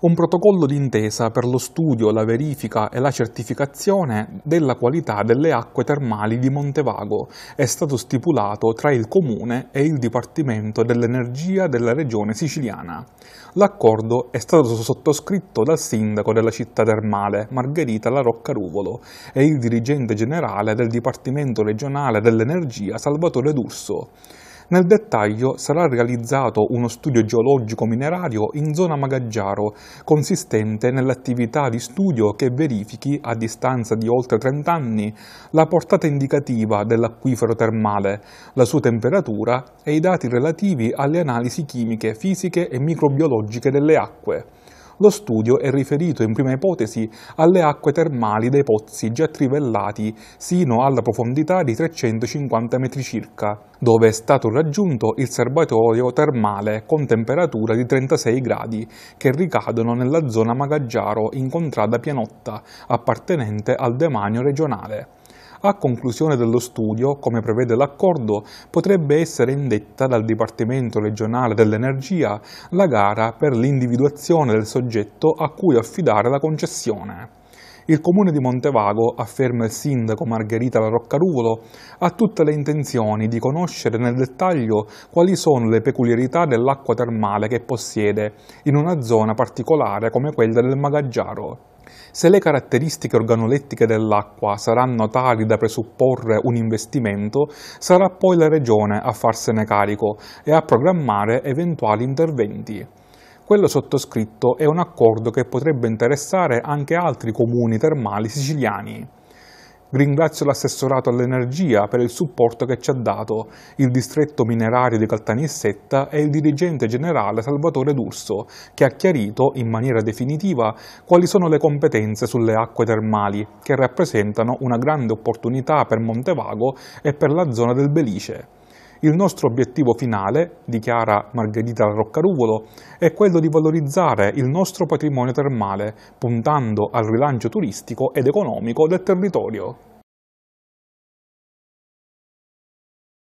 un protocollo d'intesa per lo studio, la verifica e la certificazione della qualità delle acque termali di Montevago è stato stipulato tra il Comune e il Dipartimento dell'Energia della Regione siciliana. L'accordo è stato sottoscritto dal sindaco della città termale, Margherita La Roccaruvolo, e il dirigente generale del Dipartimento regionale dell'Energia, Salvatore D'Urso. Nel dettaglio sarà realizzato uno studio geologico minerario in zona Magaggiaro, consistente nell'attività di studio che verifichi, a distanza di oltre 30 anni, la portata indicativa dell'acquifero termale, la sua temperatura e i dati relativi alle analisi chimiche, fisiche e microbiologiche delle acque. Lo studio è riferito in prima ipotesi alle acque termali dei pozzi già trivellati sino alla profondità di 350 metri circa, dove è stato raggiunto il serbatoio termale con temperatura di 36 gradi che ricadono nella zona Magaggiaro in contrada Pianotta, appartenente al demanio regionale a conclusione dello studio, come prevede l'accordo, potrebbe essere indetta dal Dipartimento regionale dell'energia la gara per l'individuazione del soggetto a cui affidare la concessione. Il comune di Montevago, afferma il sindaco Margherita La Roccaruvolo, ha tutte le intenzioni di conoscere nel dettaglio quali sono le peculiarità dell'acqua termale che possiede in una zona particolare come quella del Magaggiaro. Se le caratteristiche organolettiche dell'acqua saranno tali da presupporre un investimento, sarà poi la Regione a farsene carico e a programmare eventuali interventi. Quello sottoscritto è un accordo che potrebbe interessare anche altri comuni termali siciliani. Ringrazio l'assessorato all'energia per il supporto che ci ha dato, il distretto minerario di Caltanissetta e il dirigente generale Salvatore D'Urso, che ha chiarito in maniera definitiva quali sono le competenze sulle acque termali, che rappresentano una grande opportunità per Montevago e per la zona del Belice. Il nostro obiettivo finale, dichiara Margherita Roccaruvolo, è quello di valorizzare il nostro patrimonio termale, puntando al rilancio turistico ed economico del territorio.